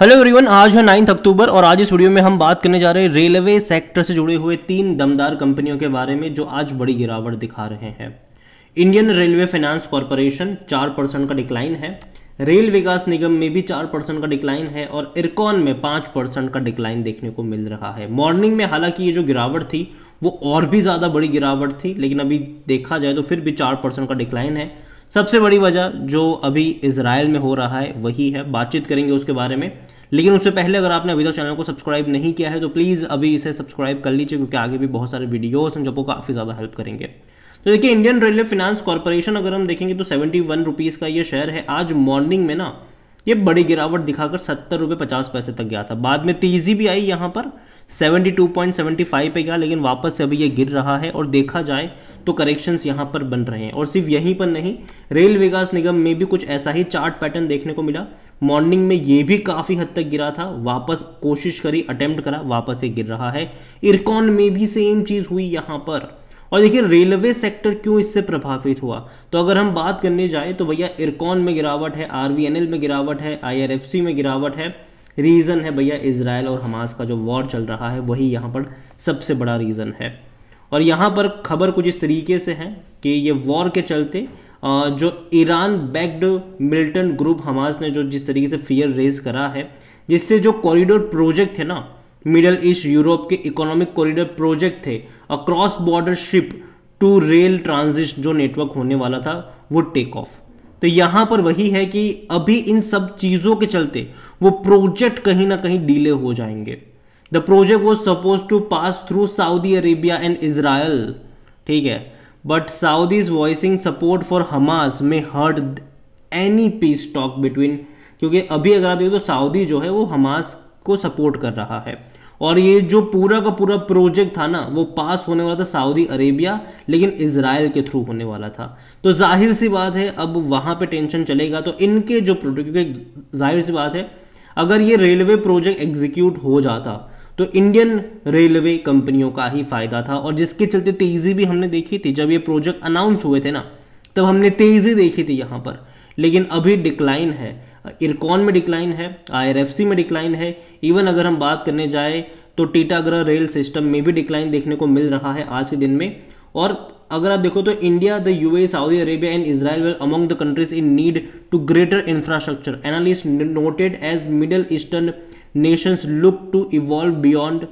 hello everyone आज है ninth अक्टूबर और आज इस वीडियो में हम बात करने जा रहे हैं रेलवे सेक्टर से जुड़े हुए तीन दमदार कंपनियों के बारे में जो आज बड़ी गिरावट दिखा रहे हैं इंडियन रेलवे फाइनेंस कॉरपोरेशन चार परसेंट का डिक्लाइन है रेल विकास निगम में भी चार परसेंट का डिक्लाइन है और इरकॉन में पाँच परसेंट का डिक्लाइन देखने को मिल रहा है मॉर्निंग में हालांकि ये जो गिरावट थी वो और भी ज़्यादा बड़ी गिरावट थी लेकिन अभी देखा जाए तो फिर भी चार परसेंट का डिक्लाइन है सबसे बड़ी वजह जो अभी इसराइल में हो रहा है वही है बातचीत करेंगे उसके बारे में लेकिन उससे पहले अगर आपने अभी तक चैनल को सब्सक्राइब नहीं किया है तो प्लीज़ अभी इसे सब्सक्राइब कर लीजिए क्योंकि आगे भी बहुत सारे वीडियोस हैं जो आपको काफ़ी ज़्यादा हेल्प करेंगे तो देखिए इंडियन रेलवे फिनांस कॉरपोरेशन अगर हम देखेंगे तो सेवेंटी वन रुपीज़ का ये शेयर है आज मॉर्निंग में ना ये बड़ी गिरावट दिखाकर सत्तर रुपए पचास पैसे तक गया था बाद में तेज़ी भी आई यहाँ पर 72.75 पे गया लेकिन वापस से अभी ये गिर रहा है और देखा जाए तो करेक्शंस यहाँ पर बन रहे हैं और सिर्फ यहीं पर नहीं रेल विकास निगम में भी कुछ ऐसा ही चार्ट पैटर्न देखने को मिला मॉर्निंग में ये भी काफ़ी हद तक गिरा था वापस कोशिश करी अटेम्प्ट करा वापस ये गिर रहा है इरकॉन में भी सेम चीज़ हुई यहाँ पर और देखिए रेलवे सेक्टर क्यों इससे प्रभावित हुआ तो अगर हम बात करने जाए तो भैया इरकॉन में गिरावट है आरवीएनएल में गिरावट है आई में गिरावट है रीज़न है भैया इसराइल और हमास का जो वॉर चल रहा है वही यहाँ पर सबसे बड़ा रीज़न है और यहाँ पर खबर कुछ इस तरीके से है कि ये वॉर के चलते जो Iran backed militant group Hamas ने जो जिस तरीके से फियर रेज करा है जिससे जो कॉरिडोर प्रोजेक्ट है ना मिडल ईस्ट यूरोप के इकोनॉमिक कॉरिडोर प्रोजेक्ट थे across border ship to rail transit जो नेटवर्क होने वाला था वो टेक ऑफ तो यहां पर वही है कि अभी इन सब चीजों के चलते वो प्रोजेक्ट कहीं ना कहीं डिले हो जाएंगे the project was suppose to pass through Saudi Arabia and Israel ठीक है but Saudi is voicing support for Hamas में heard any peace talk between क्योंकि अभी अगर आप देखो तो सऊदी जो है वो हमास को सपोर्ट कर रहा है और ये जो पूरा का पूरा प्रोजेक्ट था ना वो पास होने वाला था सऊदी अरेबिया लेकिन इसराइल के थ्रू होने वाला था तो जाहिर सी बात है अब वहाँ पे टेंशन चलेगा तो इनके जो प्रोजेक्ट क्योंकि जाहिर सी बात है अगर ये रेलवे प्रोजेक्ट एग्जीक्यूट हो जाता तो इंडियन रेलवे कंपनियों का ही फायदा था और जिसके चलते तेज़ी भी हमने देखी थी जब ये प्रोजेक्ट अनाउंस हुए थे ना तब हमने तेज़ी देखी थी यहाँ पर लेकिन अभी डिक्लाइन है इरकॉन में डिक्लाइन है आईआरएफसी में डिक्लाइन है इवन अगर हम बात करने जाए तो टीटाग्रह रेल सिस्टम में भी डिक्लाइन देखने को मिल रहा है आज के दिन में और अगर आप देखो तो India the UAE Saudi Arabia and Israel well among the countries in need to greater infrastructure analyst noted as Middle Eastern nations look to evolve beyond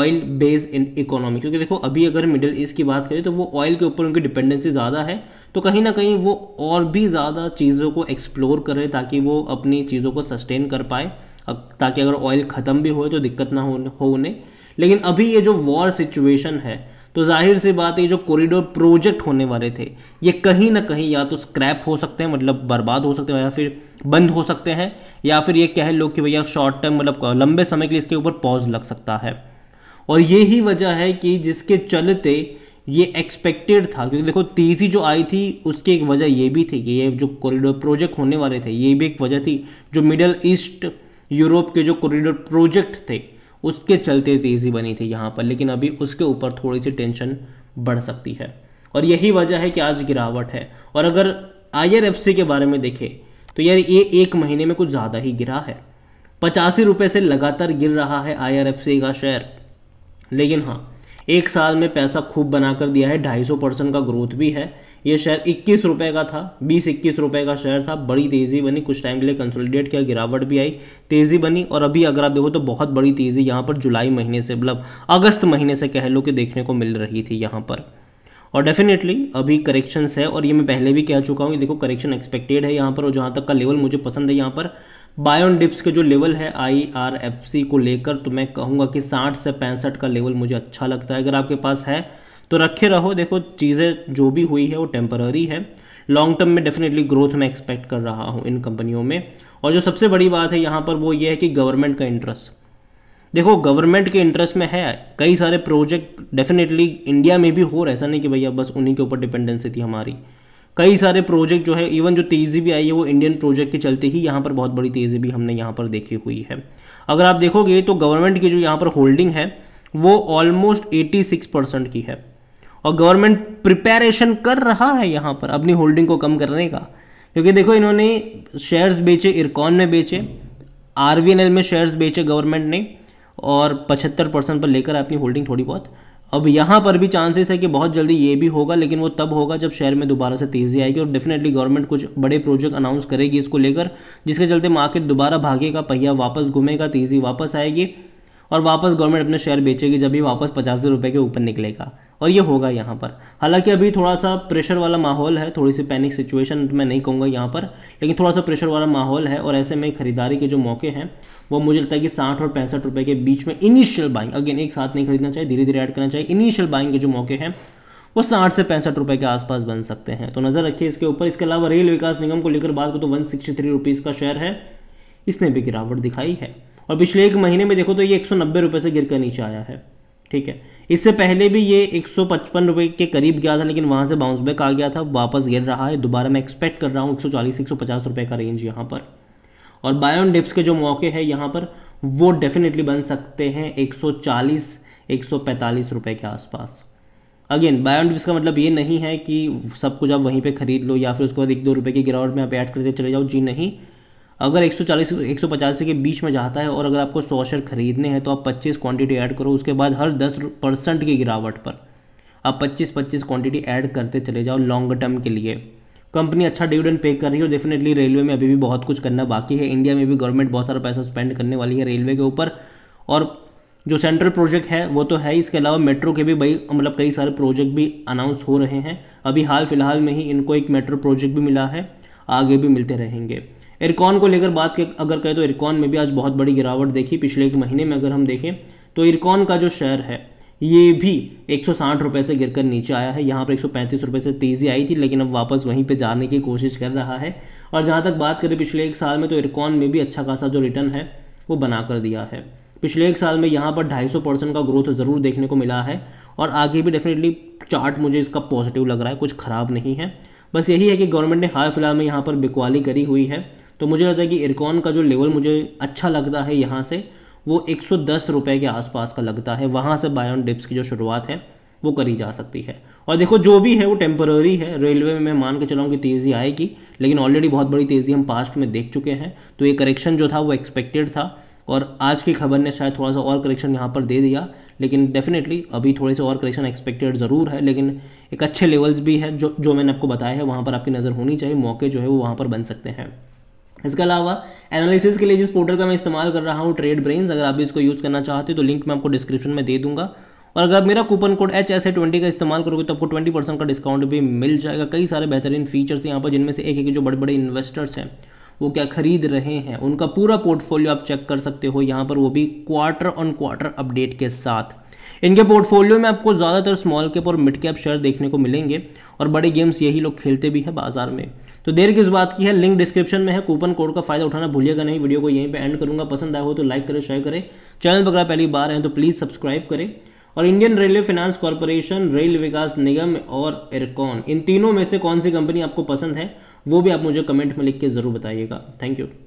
oil based in economy क्योंकि देखो अभी अगर मिडिल ईस्ट की बात करें तो वो oil के ऊपर उनकी डिपेंडेंसी ज़्यादा है तो कहीं ना कहीं वो और भी ज़्यादा चीज़ों को एक्सप्लोर करें ताकि वो अपनी चीज़ों को सस्टेन कर पाए ताकि अगर ऑयल ख़त्म भी हो तो दिक्कत ना हो उन्हें लेकिन अभी ये जो वॉर सिचुएशन है तो जाहिर सी बात है जो कॉरिडोर प्रोजेक्ट होने वाले थे ये कहीं ना कहीं या तो स्क्रैप हो सकते हैं मतलब बर्बाद हो सकते हैं या फिर बंद हो सकते हैं या फिर ये कह लो कि भैया शॉर्ट टर्म मतलब लंबे समय के लिए इसके ऊपर पॉज लग सकता है और ये ही वजह है कि जिसके चलते ये एक्सपेक्टेड था क्योंकि देखो तेज़ी जो आई थी उसकी एक वजह ये भी थी कि ये जो कॉरिडोर प्रोजेक्ट होने वाले थे ये भी एक वजह थी जो मिडल ईस्ट यूरोप के जो कॉरिडोर प्रोजेक्ट थे उसके चलते तेज़ी बनी थी यहाँ पर लेकिन अभी उसके ऊपर थोड़ी सी टेंशन बढ़ सकती है और यही वजह है कि आज गिरावट है और अगर आई के बारे में देखें तो यार ये एक महीने में कुछ ज़्यादा ही गिरा है पचासी रुपये से लगातार गिर रहा है आई का शेयर लेकिन हाँ एक साल में पैसा खूब बनाकर दिया है ढाई सौ परसेंट का ग्रोथ भी है ये शेयर इक्कीस रुपये का था बीस इक्कीस रुपये का शेयर था बड़ी तेज़ी बनी कुछ टाइम के लिए कंसोलिडेट किया गिरावट भी आई तेज़ी बनी और अभी अगर आप देखो तो बहुत बड़ी तेज़ी यहाँ पर जुलाई महीने से मतलब अगस्त महीने से कह लो कि देखने को मिल रही थी यहाँ पर और डेफिनेटली अभी करेक्शंस है और ये मैं पहले भी कह चुका हूँ कि देखो करेक्शन एक्सपेक्टेड है यहाँ पर और जहाँ तक का लेवल मुझे पसंद है यहाँ पर बायोन डिप्स के जो लेवल है आई को लेकर तो मैं कहूँगा कि साठ से पैंसठ का लेवल मुझे अच्छा लगता है अगर आपके पास है तो रखे रहो देखो चीज़ें जो भी हुई है वो टेम्पररी है लॉन्ग टर्म में डेफिनेटली ग्रोथ मैं एक्सपेक्ट कर रहा हूँ इन कंपनियों में और जो सबसे बड़ी बात है यहाँ पर वो ये है कि गवर्नमेंट का इंटरेस्ट देखो गवर्नमेंट के इंटरेस्ट में है कई सारे प्रोजेक्ट डेफिनेटली इंडिया में भी हो रहा है ऐसा नहीं कि भैया बस उन्हीं के ऊपर डिपेंडेंसी थी हमारी कई सारे प्रोजेक्ट जो है इवन जो तेज़ी भी आई है वो इंडियन प्रोजेक्ट के चलते ही यहाँ पर बहुत बड़ी तेज़ी भी हमने यहाँ पर देखी हुई है अगर आप देखोगे तो गवर्नमेंट की जो यहाँ पर होल्डिंग है वो ऑलमोस्ट 86 परसेंट की है और गवर्नमेंट प्रिपेरेशन कर रहा है यहाँ पर अपनी होल्डिंग को कम करने का क्योंकि देखो इन्होंने शेयर्स बेचे इरकॉन में बेचे आर में शेयर्स बेचे गवर्नमेंट ने और पचहत्तर परसेंट पर लेकर अपनी होल्डिंग थोड़ी बहुत अब यहाँ पर भी चांसेस है कि बहुत जल्दी ये भी होगा लेकिन वो तब होगा जब शेयर में दोबारा से तेज़ी आएगी और डेफिनेटली गवर्नमेंट कुछ बड़े प्रोजेक्ट अनाउंस करेगी इसको लेकर जिसके चलते मार्केट दोबारा भागेगा पहिया वापस घूमेगा तेज़ी वापस आएगी और वापस गवर्नमेंट अपने शेयर बेचेगी जब भी वापस पचास रुपये के ऊपर निकलेगा और ये होगा यहाँ पर हालांकि अभी थोड़ा सा प्रेशर वाला माहौल है थोड़ी सी पैनिक सिचुएशन मैं नहीं कहूँगा यहाँ पर लेकिन थोड़ा सा प्रेशर वाला माहौल है और ऐसे में खरीदारी के जो मौके हैं वो मुझे लगता है कि साठ और पैंसठ रुपये के बीच में इनिशियल बाइंग अगेन एक साथ नहीं खरीदना चाहिए धीरे धीरे ऐड करना चाहिए इनिशियल बाइंग के जो मौके हैं वो साठ से पैंसठ रुपये के आसपास बन सकते हैं तो नज़र रखिए इसके ऊपर इसके अलावा रेल विकास निगम को लेकर बात को तो वन सिक्सटी थ्री रुपीज़ का शेयर है इसने भी गिरावट दिखाई है और पिछले एक महीने में देखो तो ये एक सौ नब्बे से गिर कर नीचे आया है ठीक है इससे पहले भी ये एक रुपए के करीब गया था लेकिन वहाँ से बाउंस बैक आ गया था वापस गिर रहा है दोबारा मैं एक्सपेक्ट कर रहा हूँ 140 सौ रुपए का रेंज यहाँ पर और बायोन डिप्स के जो मौके हैं यहाँ पर वो डेफिनेटली बन सकते हैं 140 सौ रुपए के आसपास अगेन बायोन डिप्स का मतलब ये नहीं है कि सब कुछ आप वहीं पे खरीद लो या फिर उसके बाद एक दो रुपये की गिरावट में आप ऐड करते चले जाओ जी नहीं अगर 140 150 के बीच में जाता है और अगर आपको सौ शेयर खरीदने हैं तो आप 25 क्वांटिटी ऐड करो उसके बाद हर 10 परसेंट की गिरावट पर आप 25 25 क्वांटिटी ऐड करते चले जाओ लॉन्ग टर्म के लिए कंपनी अच्छा डिविडेंड पे कर रही है और डेफिनेटली रेलवे में अभी भी बहुत कुछ करना बाकी है इंडिया में भी गवर्नमेंट बहुत सारा पैसा स्पेंड करने वाली है रेलवे के ऊपर और जो सेंट्रल प्रोजेक्ट है वो तो है इसके अलावा मेट्रो के भी भाई मतलब कई सारे प्रोजेक्ट भी अनाउंस हो रहे हैं अभी हाल फिलहाल में ही इनको एक मेट्रो प्रोजेक्ट भी मिला है आगे भी मिलते रहेंगे इरकॉन को लेकर बात के अगर करें तो इरकॉन में भी आज बहुत बड़ी गिरावट देखी पिछले एक महीने में अगर हम देखें तो इरकॉन का जो शेयर है ये भी एक सौ से गिरकर नीचे आया है यहाँ पर एक सौ से तेज़ी आई थी लेकिन अब वापस वहीं पर जाने की कोशिश कर रहा है और जहाँ तक बात करें पिछले एक साल में तो इरकॉन में भी अच्छा खासा जो रिटर्न है वो बना कर दिया है पिछले एक साल में यहाँ पर 250 परसेंट का ग्रोथ ज़रूर देखने को मिला है और आगे भी डेफिनेटली चार्ट मुझे इसका पॉजिटिव लग रहा है कुछ ख़राब नहीं है बस यही है कि गवर्नमेंट ने हाल फिलहाल में यहाँ पर बिकवाली करी हुई है तो मुझे लगता है कि इरकॉन का जो लेवल मुझे अच्छा लगता है यहाँ से वो एक सौ के आसपास का लगता है वहाँ से बायोन डिप्स की जो शुरुआत है वो करी जा सकती है और देखो जो भी है वो टेम्पररी है रेलवे में मैं मान के चलाऊँ कि तेज़ी आएगी लेकिन ऑलरेडी बहुत बड़ी तेज़ी हम पास्ट में देख चुके हैं तो ये करेक्शन जो था वो एक्सपेक्टेड था और आज की खबर ने शायद थोड़ा सा और करेक्शन यहाँ पर दे दिया लेकिन डेफिनेटली अभी थोड़े से और करेक्शन एक्सपेक्टेड ज़रूर है लेकिन एक अच्छे लेवल्स भी है जो जो मैंने आपको बताया है वहाँ पर आपकी नज़र होनी चाहिए मौके जो है वो वहाँ पर बन सकते हैं इसके अलावा एनालिसिस के लिए जिस पोर्टल का मैं इस्तेमाल कर रहा हूँ ट्रेड ब्रेन अगर आप भी इसको यूज़ करना चाहते हो तो लिंक मैं आपको डिस्क्रिप्शन में दे दूंगा और अगर आप मेरा coupon code H S A twenty का इस्तेमाल करोगे तो आपको ट्वेंटी परसेंट का डिस्काउंट भी मिल जाएगा कई सारे बेहतरीन फीचर्स यहाँ पर जिनमें से एक है कि जो बड़े बड़े इन्वेस्टर्स हैं वो क्या खरीद रहे हैं उनका पूरा पोर्टफोलियो आप चेक कर सकते हो यहाँ पर वो भी क्वार्टर ऑन क्वार्टर अपडेट के साथ इनके पोर्टफोलियो में आपको ज़्यादातर स्मॉल कैप और मिड कैप शेयर देखने को मिलेंगे और बड़े गेम्स यही लोग खेलते भी हैं बाजार में तो देर किस बात की है लिंक डिस्क्रिप्शन में है कूपन कोड का फायदा उठाना भूलिएगा नहीं वीडियो को यहीं पे एंड करूंगा पसंद आया हो तो लाइक करें शेयर करें चैनल पर पहली बार हैं तो प्लीज़ सब्सक्राइब करें और Indian railway finance corporation Rail Vikas Nigam और एरकॉन इन तीनों में से कौन सी कंपनी आपको पसंद है वो भी आप मुझे कमेंट में लिख के ज़रूर बताइएगा थैंक यू